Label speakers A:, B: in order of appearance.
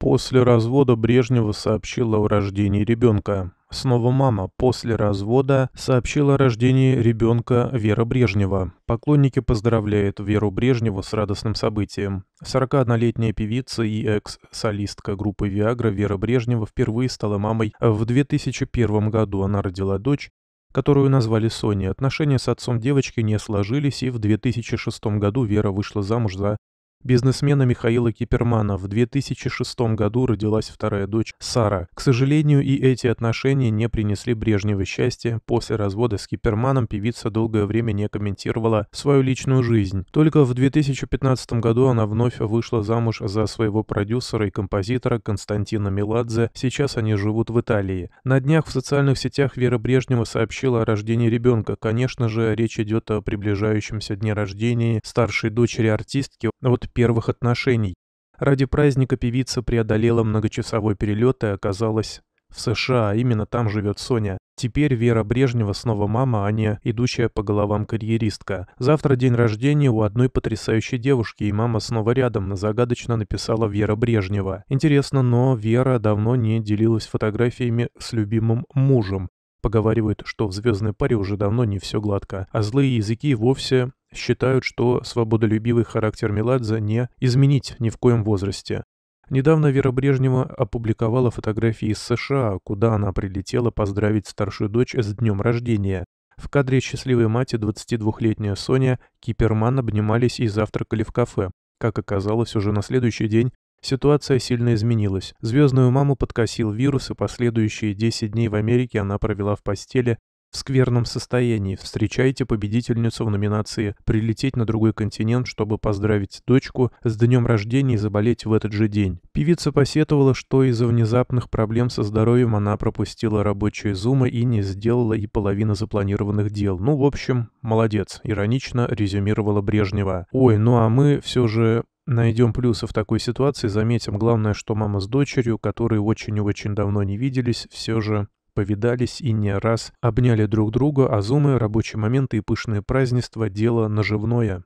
A: После развода Брежнева сообщила о рождении ребенка. Снова мама после развода сообщила о рождении ребенка Вера Брежнева. Поклонники поздравляют Веру Брежневу с радостным событием. 41-летняя певица и экс-солистка группы «Виагра» Вера Брежнева впервые стала мамой в 2001 году. Она родила дочь, которую назвали Соней. Отношения с отцом девочки не сложились, и в 2006 году Вера вышла замуж за Бизнесмена Михаила Кипермана в 2006 году родилась вторая дочь Сара. К сожалению, и эти отношения не принесли Брежнева счастья. После развода с Киперманом певица долгое время не комментировала свою личную жизнь. Только в 2015 году она вновь вышла замуж за своего продюсера и композитора Константина Меладзе. Сейчас они живут в Италии. На днях в социальных сетях Вера Брежнева сообщила о рождении ребенка. Конечно же, речь идет о приближающемся дне рождения старшей дочери артистки. Вот первых отношений. Ради праздника певица преодолела многочасовой перелет и оказалась в США, а именно там живет Соня. Теперь Вера Брежнева снова мама, а не идущая по головам карьеристка. Завтра день рождения у одной потрясающей девушки, и мама снова рядом, загадочно написала Вера Брежнева. Интересно, но Вера давно не делилась фотографиями с любимым мужем. Поговаривают, что в звездной паре уже давно не все гладко, а злые языки вовсе считают, что свободолюбивый характер Меладзе не изменить ни в коем возрасте. Недавно Вера Брежнева опубликовала фотографии из США, куда она прилетела поздравить старшую дочь с днем рождения. В кадре счастливой мать и 22-летняя Соня Киперман обнимались и завтракали в кафе. Как оказалось, уже на следующий день Ситуация сильно изменилась. Звездную маму подкосил вирус, и последующие 10 дней в Америке она провела в постели, в скверном состоянии. Встречайте победительницу в номинации «Прилететь на другой континент, чтобы поздравить дочку с днем рождения и заболеть в этот же день». Певица посетовала, что из-за внезапных проблем со здоровьем она пропустила рабочие зумы и не сделала и половины запланированных дел. Ну, в общем, молодец, иронично резюмировала Брежнева. Ой, ну а мы все же Найдем плюсы в такой ситуации, заметим главное, что мама с дочерью, которые очень и очень давно не виделись, все же Повидались и не раз, обняли друг друга, а зумы, рабочие моменты и пышные празднества – дело наживное.